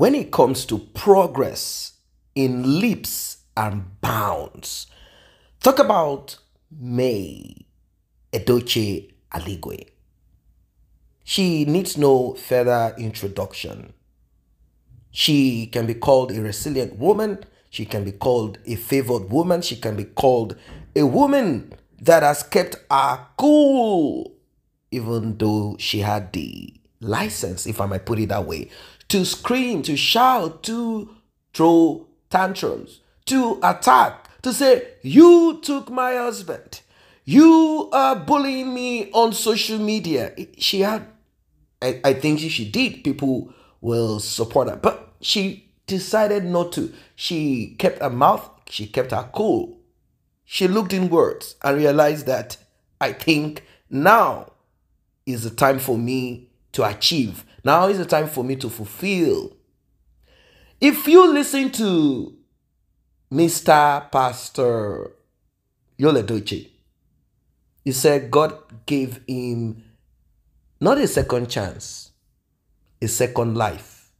when it comes to progress in leaps and bounds. Talk about May Edoche Aligwe. She needs no further introduction. She can be called a resilient woman. She can be called a favored woman. She can be called a woman that has kept her cool, even though she had the license, if I might put it that way, to scream, to shout, to throw tantrums, to attack, to say, You took my husband. You are bullying me on social media. She had, I, I think she did. People will support her. But she decided not to. She kept her mouth, she kept her cool. She looked inwards and realized that I think now is the time for me to achieve. Now is the time for me to fulfill. If you listen to Mr. Pastor Yole he said God gave him not a second chance, a second life.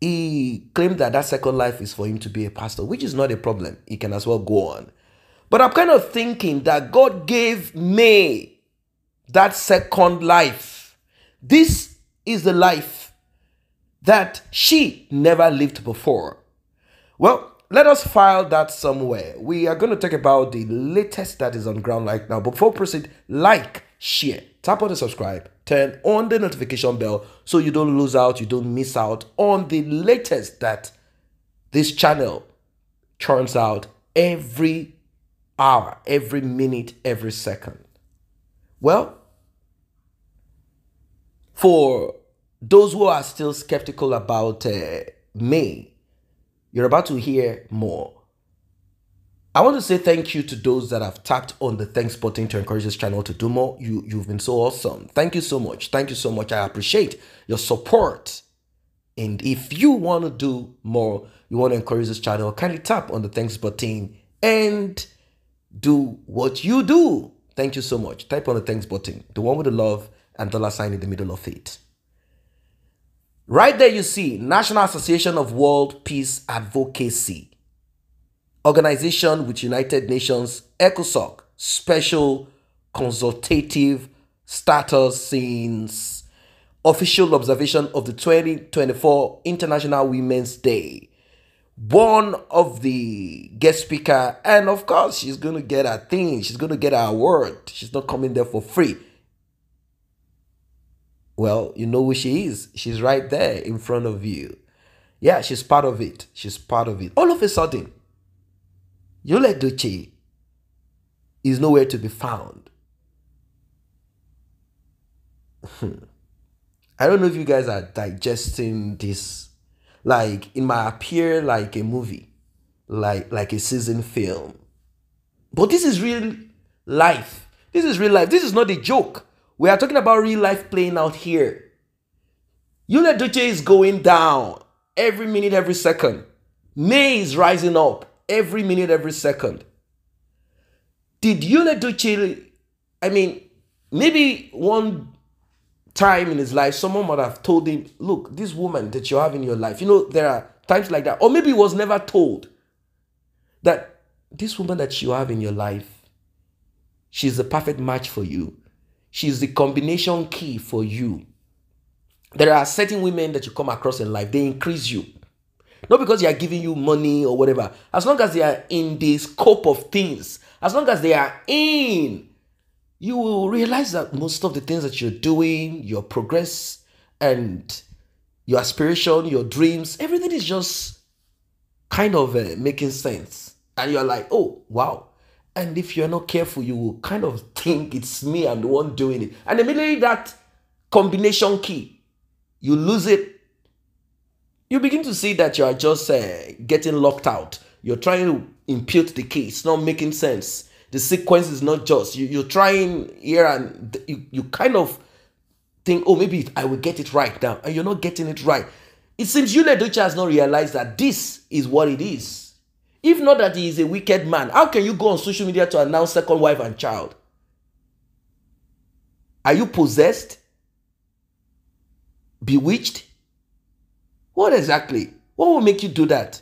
He claimed that that second life is for him to be a pastor, which is not a problem. He can as well go on. But I'm kind of thinking that God gave me that second life this is the life that she never lived before. Well, let us file that somewhere. We are going to talk about the latest that is on ground right now. Before proceed, like, share, tap on the subscribe, turn on the notification bell so you don't lose out, you don't miss out on the latest that this channel churns out every hour, every minute, every second. Well, for those who are still skeptical about uh, you're about to hear more. I want to say thank you to those that have tapped on the thanks button to encourage this channel to do more. You, you've been so awesome. Thank you so much. Thank you so much. I appreciate your support. And if you want to do more, you want to encourage this channel, kindly tap on the thanks button and do what you do. Thank you so much. Type on the thanks button, the one with the love and dollar sign in the middle of it. Right there you see National Association of World Peace Advocacy. Organization with United Nations ECOSOC special consultative status since official observation of the 2024 International Women's Day. One of the guest speaker, and of course, she's going to get her thing. She's going to get her award. She's not coming there for free. Well, you know who she is. She's right there in front of you. Yeah, she's part of it. She's part of it. All of a sudden, Yule Duce is nowhere to be found. Hmm. I don't know if you guys are digesting this. Like, it might appear like a movie, like like a season film. But this is real life. This is real life. This is not a joke. We are talking about real life playing out here. Yule Duce is going down every minute, every second. May is rising up every minute, every second. Did Yule Duce, I mean, maybe one time in his life, someone might have told him, Look, this woman that you have in your life, you know, there are times like that. Or maybe he was never told that this woman that you have in your life, she's a perfect match for you. She's the combination key for you. There are certain women that you come across in life, they increase you. Not because they are giving you money or whatever. As long as they are in the scope of things, as long as they are in, you will realize that most of the things that you're doing, your progress, and your aspiration, your dreams, everything is just kind of uh, making sense. And you're like, oh, wow, and if you're not careful, you will kind of think it's me, I'm the one doing it. And immediately that combination key, you lose it. You begin to see that you are just uh, getting locked out. You're trying to impute the key, it's not making sense. The sequence is not just. You, you're trying here and you, you kind of think, oh, maybe I will get it right now. And you're not getting it right. It seems Ducha has not realized that this is what it is. If not that he is a wicked man, how can you go on social media to announce second wife and child? Are you possessed? Bewitched? What exactly? What will make you do that?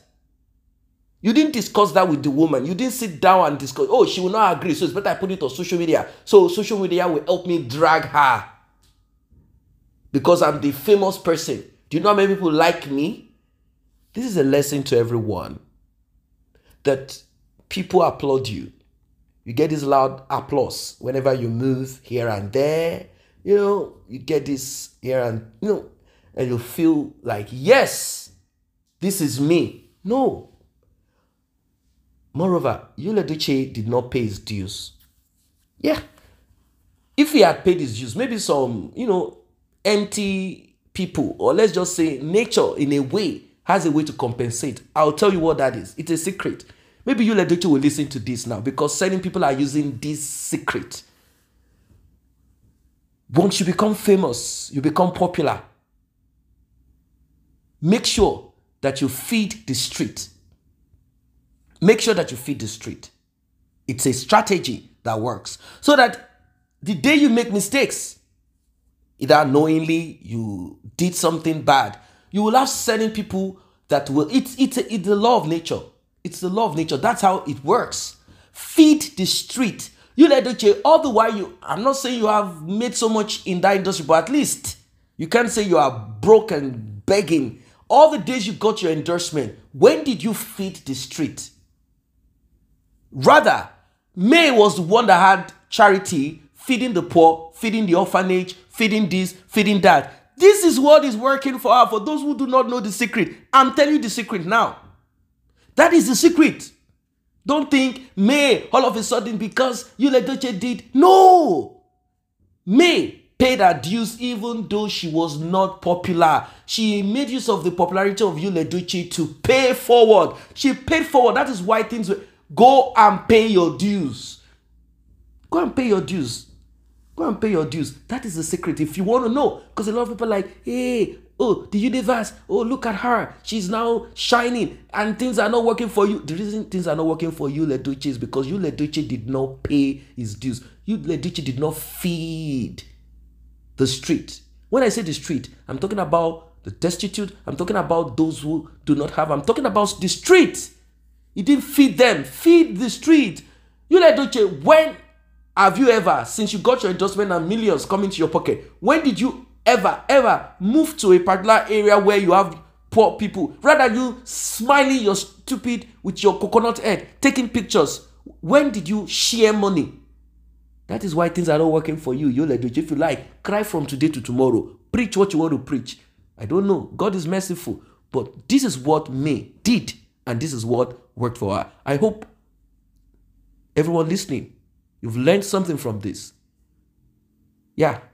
You didn't discuss that with the woman. You didn't sit down and discuss, oh, she will not agree, so it's better I put it on social media. So social media will help me drag her. Because I'm the famous person. Do you know how many people like me? This is a lesson to everyone that people applaud you. You get this loud applause whenever you move here and there. You know, you get this here and you know, and you feel like, yes, this is me. No. Moreover, Yuleduce did not pay his dues. Yeah. If he had paid his dues, maybe some, you know, empty people, or let's just say nature in a way has a way to compensate. I'll tell you what that is. It's a secret. Maybe you Ledoche will listen to this now because certain people are using this secret. Once you become famous, you become popular. Make sure that you feed the street. Make sure that you feed the street. It's a strategy that works. So that the day you make mistakes, either knowingly you did something bad, you will have certain people that will it's it's it's the law of nature it's the law of nature that's how it works feed the street you let the change all the while you i'm not saying you have made so much in that industry but at least you can't say you are broke and begging all the days you got your endorsement when did you feed the street rather may was the one that had charity feeding the poor feeding the orphanage feeding this feeding that this is what is working for her. For those who do not know the secret, I'm telling you the secret now. That is the secret. Don't think May all of a sudden because Yuledoche did. No! May paid her dues even though she was not popular. She made use of the popularity of Yuledoche to pay forward. She paid forward. That is why things go and pay your dues. Go and pay your dues. Go and pay your dues. That is the secret if you want to know. Because a lot of people like, hey, oh, the universe, oh, look at her. She's now shining and things are not working for you. The reason things are not working for you, Leduce, is because you, Leduce, did not pay his dues. You, Leduce, did not feed the street. When I say the street, I'm talking about the destitute. I'm talking about those who do not have. I'm talking about the street. You didn't feed them. Feed the street. You, Leduce, when have you ever since you got your endorsement and millions coming to your pocket when did you ever ever move to a particular area where you have poor people rather you smiling your stupid with your coconut head taking pictures when did you share money that is why things are not working for you yole doji if you like cry from today to tomorrow preach what you want to preach i don't know god is merciful but this is what may did and this is what worked for her i hope everyone listening You've learned something from this. Yeah,